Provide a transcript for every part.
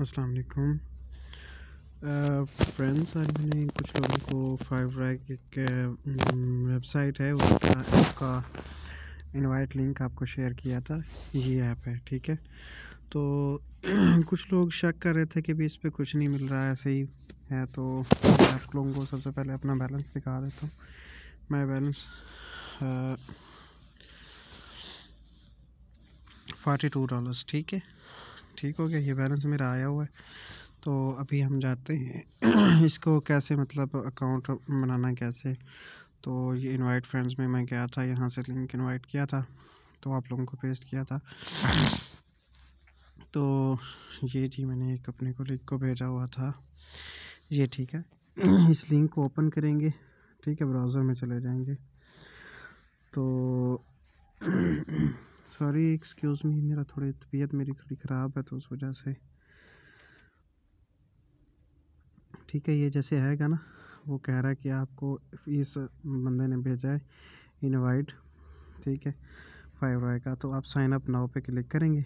अस्सलाम वालेकुम फ्रेंड्स आज मैंने कुछ लोगों को फाइव रैक एक वेबसाइट है उसका उसका इनवाइट लिंक आपको शेयर किया था ये ऐप है ठीक है तो कुछ लोग शक कर रहे थे कि भी इस पर कुछ नहीं मिल रहा है ऐसे ही है तो आप लोगों को सबसे पहले अपना बैलेंस दिखा देता हूँ मैं बैलेंस फोर्टी टू डॉलर्स ठीक है ठीक हो गया ये बैलेंस मेरा आया हुआ है तो अभी हम जाते हैं इसको कैसे मतलब अकाउंट बनाना कैसे तो ये इनवाइट फ्रेंड्स में मैं गया था यहाँ से लिंक इनवाइट किया था तो आप लोगों को पेस्ट किया था तो ये जी मैंने एक अपने को लिंक को भेजा हुआ था ये ठीक है इस लिंक को ओपन करेंगे ठीक है ब्राउज़र में चले जाएंगे तो सॉरी एक्सक्यूज़ मी मेरा थोड़ी तबीयत मेरी थोड़ी ख़राब है तो उस वजह से ठीक है ये जैसे आएगा ना वो कह रहा है कि आपको इस बंदे ने भेजा है इनवाइट ठीक है फाइव रॉय का तो आप साइन अप नाउ पे क्लिक करेंगे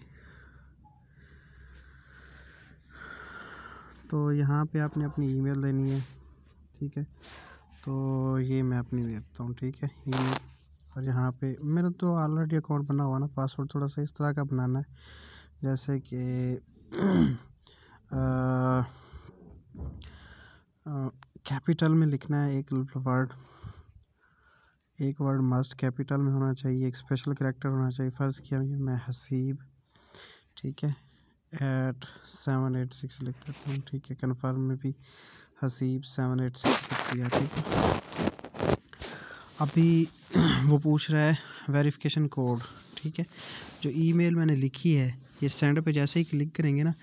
तो यहाँ पे आपने अपनी ईमेल देनी है ठीक है तो ये मैं अपनी देता हूँ ठीक है ईमेल और यहाँ पे मेरा तो ऑलरेडी अकाउंट बना हुआ ना पासवर्ड थोड़ा सा इस तरह का बनाना है जैसे कि कैपिटल में लिखना है एक वर्ड एक वर्ड मस्ट कैपिटल में होना चाहिए एक स्पेशल करेक्टर होना चाहिए फ़र्ज़ किया मैं हसीब ठीक है एट सेवन एट सिक्स लिख देता हूँ ठीक है कन्फर्म में भी हसीब सेवन एट सिक्स लिख दिया ठीक है अभी वो पूछ रहा है वेरिफिकेशन कोड ठीक है जो ईमेल मैंने लिखी है ये सेंडर पे जैसे ही क्लिक करेंगे ना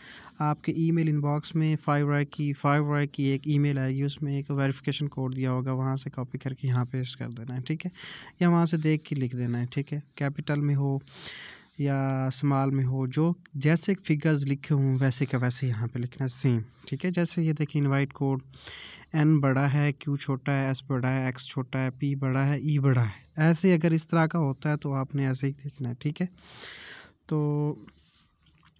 आपके ईमेल इनबॉक्स में फाइव राय की फाइव राय की एक ईमेल आएगी उसमें एक वेरिफिकेशन कोड दिया होगा वहाँ से कॉपी करके यहाँ पेस्ट कर देना है ठीक है या वहाँ से देख के लिख देना है ठीक है कैपिटल में हो या स्माल में हो जो जैसे फिगर्स लिखे हों वैसे का वैसे यहाँ पे लिखना है सेम ठीक है जैसे ये देखिए इनवाइट कोड एन बड़ा है क्यू छोटा है एस बड़ा है एक्स छोटा है पी बड़ा है ई e बड़ा है ऐसे अगर इस तरह का होता है तो आपने ऐसे ही देखना है ठीक है तो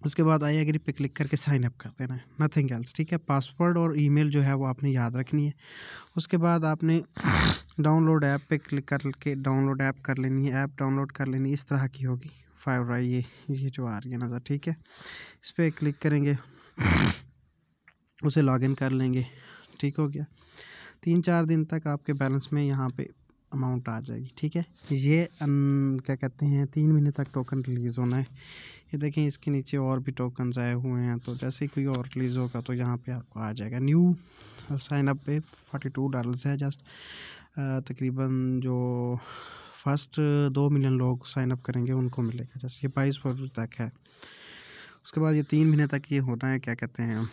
उसके बाद आई एग्री पे क्लिक करके साइन अप कर देना है नथिंग एल्स ठीक है पासवर्ड और ईमेल जो है वो आपने याद रखनी है उसके बाद आपने डाउनलोड ऐप पे क्लिक करके डाउनलोड ऐप कर लेनी है ऐप डाउनलोड कर लेनी इस तरह की होगी फाइव राइ ये ये जो आ रही है नज़र ठीक है इस पर क्लिक करेंगे उसे लॉगिन कर लेंगे ठीक हो गया तीन चार दिन तक आपके बैलेंस में यहाँ पे अमाउंट आ जाएगी ठीक है ये अन, क्या कहते हैं तीन महीने तक टोकन रिलीज़ होना है ये देखें इसके नीचे और भी टोकन आए हुए हैं तो जैसे कोई और रिलीज़ होगा तो यहाँ पे आपको आ जाएगा न्यू साइनअप पे फोर्टी टू डॉलर्स है जस्ट uh, तकरीबन जो फर्स्ट दो मिलियन लोग साइनअप करेंगे उनको मिलेगा जैसे ये बाईस फरवरी तक है उसके बाद ये तीन महीने तक ये होना है क्या कहते हैं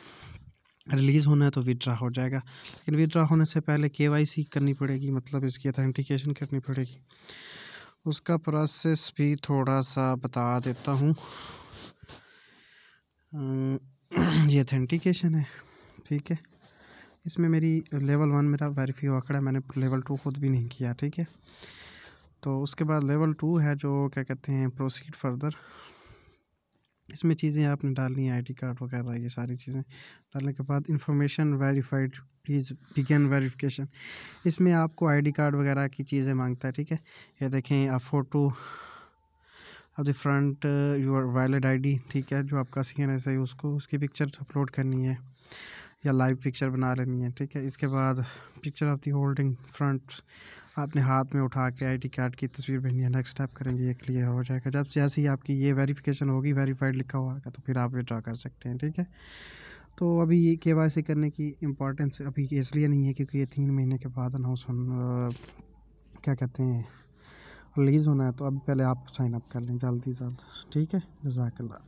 रिलीज़ होना है तो विदड्रा हो जाएगा लेकिन विदड्रा होने से पहले के करनी पड़ेगी मतलब इसकी अथेंटिकेशन करनी पड़ेगी उसका प्रोसेस भी थोड़ा सा बता देता हूँ ये अथेंटिकेशन है ठीक है इसमें मेरी लेवल वन मेरा हुआ खड़ा है मैंने लेवल टू खुद भी नहीं किया ठीक है तो उसके बाद लेवल टू है जो क्या कहते हैं प्रोसीड फर्दर इसमें चीज़ें आपने डालनी है आई कार्ड वगैरह ये सारी चीज़ें डालने के बाद information verified please begin verification इसमें आपको आईडी कार्ड वगैरह की चीज़ें मांगता है ठीक है ये देखें आप photo of the front your valid ID ठीक है जो आपका सी एन एस है उसको उसकी पिक्चर अपलोड करनी है या लाइव पिक्चर बना लेनी है ठीक है इसके बाद picture of the holding front आपने हाथ में उठा के आईडी कार्ड की तस्वीर भेजनी है नेक्स्ट स्टेप करेंगे ये क्लियर हो जाएगा जब जैसे ही आपकी ये वेरिफिकेशन होगी वेरीफाइड लिखा हुआ होगा तो फिर आप विड्रा कर सकते हैं ठीक है तो अभी ये के वाई सी करने की इम्पोर्टेंस अभी इसलिए नहीं है क्योंकि ये तीन महीने के बाद अनाउंस क्या कहते हैं रिलीज़ होना है तो अभी पहले आप साइनअप कर लें जल्दी जल्द ठीक है जजाकल्ला